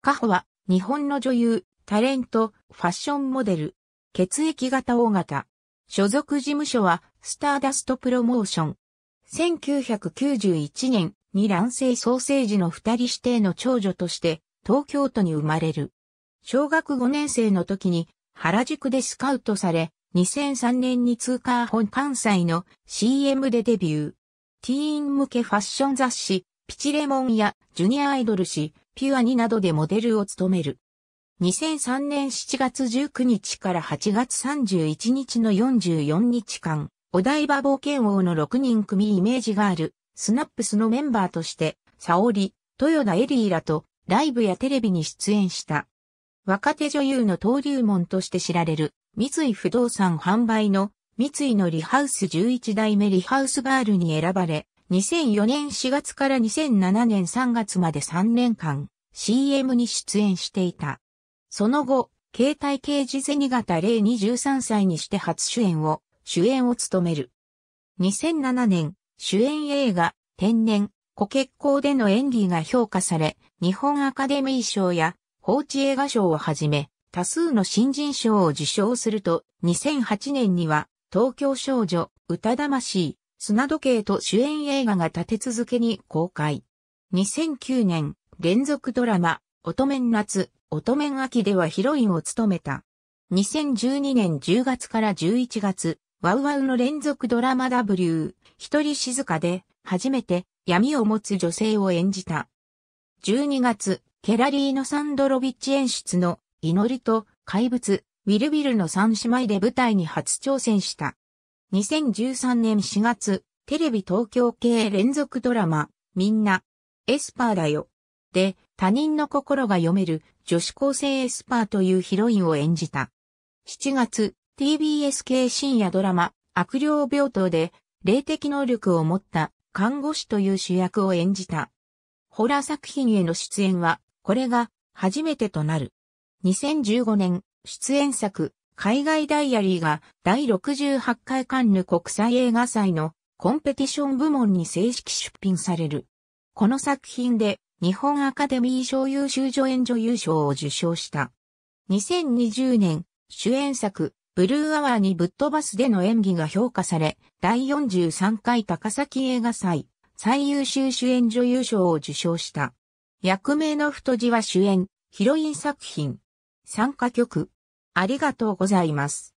カホは、日本の女優、タレント、ファッションモデル。血液型大型。所属事務所は、スターダストプロモーション。1991年に卵生創生児の二人指定の長女として、東京都に生まれる。小学5年生の時に、原宿でスカウトされ、2003年に通貨本関西の CM でデビュー。ティーン向けファッション雑誌、ピチレモンやジュニアアイドル誌、ピュアニなどでモデルを務める。2003年7月19日から8月31日の44日間、お台場冒険王の6人組イメージガール、スナップスのメンバーとして、サリ、ト豊田エリーらと、ライブやテレビに出演した。若手女優の登竜門として知られる、三井不動産販売の、三井のリハウス11代目リハウスガールに選ばれ、2004年4月から2007年3月まで3年間 CM に出演していた。その後、携帯刑事銭形例に13歳にして初主演を、主演を務める。2007年、主演映画、天然、小結構での演技が評価され、日本アカデミー賞や、放置映画賞をはじめ、多数の新人賞を受賞すると、2008年には、東京少女、歌魂、砂時計と主演映画が立て続けに公開。2009年、連続ドラマ、乙女夏、乙女秋ではヒロインを務めた。2012年10月から11月、ワウワウの連続ドラマ W、一人静かで、初めて闇を持つ女性を演じた。12月、ケラリーノ・サンドロビッチ演出の、祈りと怪物、ウィルビルの三姉妹で舞台に初挑戦した。2013年4月、テレビ東京系連続ドラマ、みんな、エスパーだよ。で、他人の心が読める女子高生エスパーというヒロインを演じた。7月、TBS 系深夜ドラマ、悪霊病棟で、霊的能力を持った看護師という主役を演じた。ホラー作品への出演は、これが初めてとなる。2015年、出演作、海外ダイアリーが第68回カンヌ国際映画祭のコンペティション部門に正式出品される。この作品で日本アカデミー賞優秀助演女優賞を受賞した。2020年、主演作、ブルーアワーにぶっ飛ばすでの演技が評価され、第43回高崎映画祭、最優秀主演女優賞を受賞した。役名の太字は主演、ヒロイン作品。参加曲、ありがとうございます。